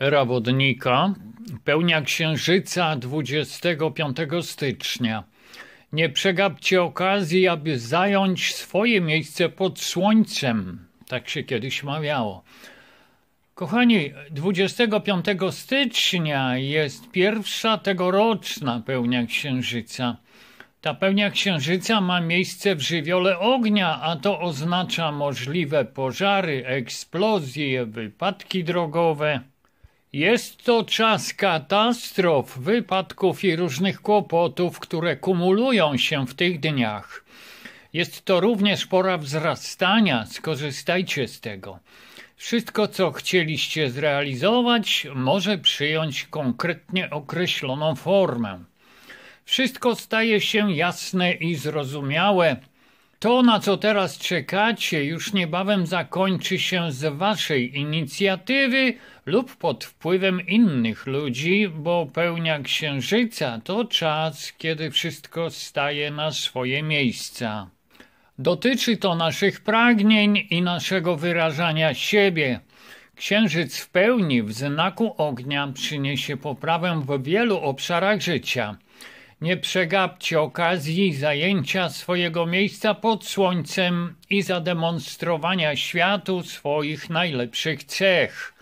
Rawodnika, pełnia księżyca 25 stycznia. Nie przegapcie okazji, aby zająć swoje miejsce pod słońcem. Tak się kiedyś mawiało. Kochani, 25 stycznia jest pierwsza tegoroczna pełnia księżyca. Ta pełnia księżyca ma miejsce w żywiole ognia, a to oznacza możliwe pożary, eksplozje, wypadki drogowe. Jest to czas katastrof, wypadków i różnych kłopotów, które kumulują się w tych dniach. Jest to również pora wzrastania, skorzystajcie z tego. Wszystko, co chcieliście zrealizować, może przyjąć konkretnie określoną formę. Wszystko staje się jasne i zrozumiałe to, na co teraz czekacie, już niebawem zakończy się z waszej inicjatywy lub pod wpływem innych ludzi, bo pełnia księżyca to czas, kiedy wszystko staje na swoje miejsca. Dotyczy to naszych pragnień i naszego wyrażania siebie. Księżyc w pełni w znaku ognia przyniesie poprawę w wielu obszarach życia – nie przegapcie okazji zajęcia swojego miejsca pod słońcem i zademonstrowania światu swoich najlepszych cech.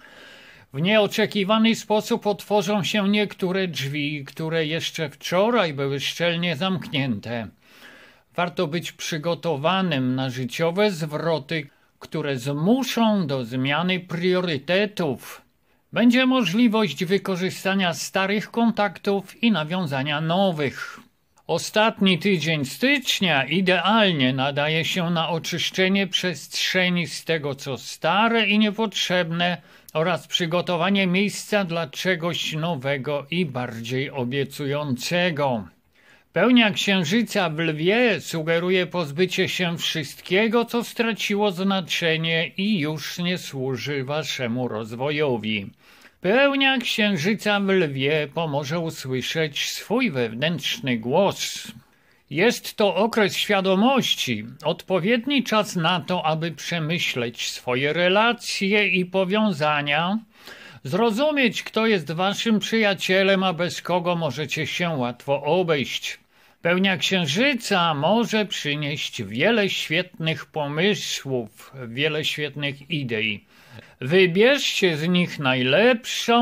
W nieoczekiwany sposób otworzą się niektóre drzwi, które jeszcze wczoraj były szczelnie zamknięte. Warto być przygotowanym na życiowe zwroty, które zmuszą do zmiany priorytetów. Będzie możliwość wykorzystania starych kontaktów i nawiązania nowych. Ostatni tydzień stycznia idealnie nadaje się na oczyszczenie przestrzeni z tego, co stare i niepotrzebne, oraz przygotowanie miejsca dla czegoś nowego i bardziej obiecującego. Pełnia księżyca w lwie sugeruje pozbycie się wszystkiego, co straciło znaczenie i już nie służy waszemu rozwojowi. Pełnia księżyca w lwie pomoże usłyszeć swój wewnętrzny głos. Jest to okres świadomości, odpowiedni czas na to, aby przemyśleć swoje relacje i powiązania, zrozumieć, kto jest waszym przyjacielem, a bez kogo możecie się łatwo obejść. Pełnia księżyca może przynieść wiele świetnych pomysłów, wiele świetnych idei. Wybierzcie z nich najlepszą,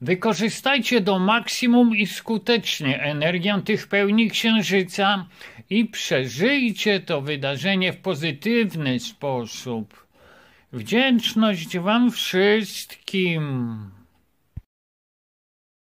wykorzystajcie do maksimum i skutecznie energię tych pełni księżyca i przeżyjcie to wydarzenie w pozytywny sposób. Wdzięczność Wam wszystkim.